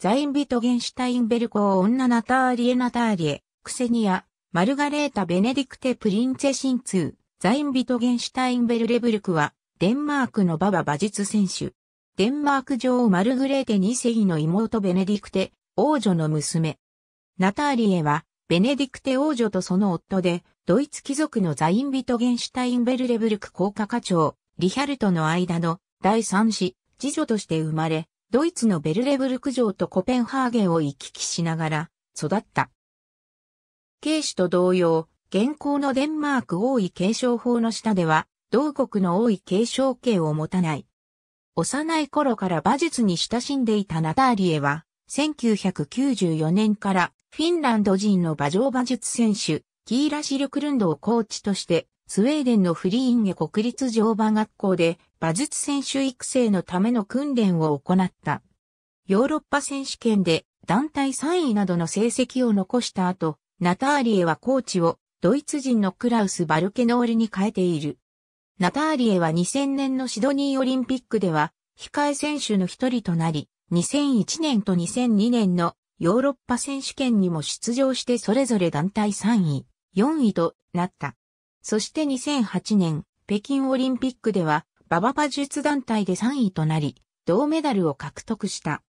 ザインビトゲンシュタインベルコー女ナターリエナターリエ、クセニア、マルガレータ・ベネディクテ・プリンツェ・シンツー、ザインビトゲンシュタインベルレブルクは、デンマークのババ馬術選手。デンマーク女王マルグレーテ2世の妹ベネディクテ、王女の娘。ナターリエは、ベネディクテ王女とその夫で、ドイツ貴族のザインビトゲンシュタインベルレブルク高科課長、リヒャルトの間の第三子、次女として生まれ、ドイツのベルレブルク城とコペンハーゲンを行き来しながら育った。慶主と同様、現行のデンマーク王位継承法の下では、同国の王位継承権を持たない。幼い頃から馬術に親しんでいたナターリエは、1994年からフィンランド人の馬上馬術選手、キーラ・シルクルンドをコーチとしてスウェーデンのフリーンゲ国立乗馬学校で馬術選手育成のための訓練を行った。ヨーロッパ選手権で団体3位などの成績を残した後、ナターリエはコーチをドイツ人のクラウス・バルケノールに変えている。ナターリエは2000年のシドニーオリンピックでは控え選手の一人となり、2001年と2002年のヨーロッパ選手権にも出場してそれぞれ団体3位、4位となった。そして2008年、北京オリンピックでは、ババパ術団体で3位となり、銅メダルを獲得した。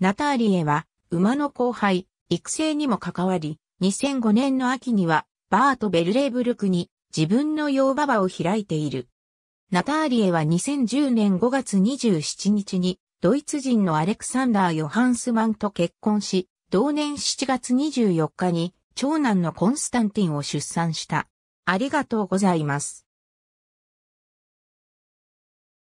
ナターリエは、馬の後輩、育成にも関わり、2005年の秋には、バート・ベルレーブルクに自分の洋馬場を開いている。ナターリエは2010年5月27日に、ドイツ人のアレクサンダー・ヨハンスマンと結婚し、同年7月24日に、長男のコンスタンティンを出産した。ありがとうございます。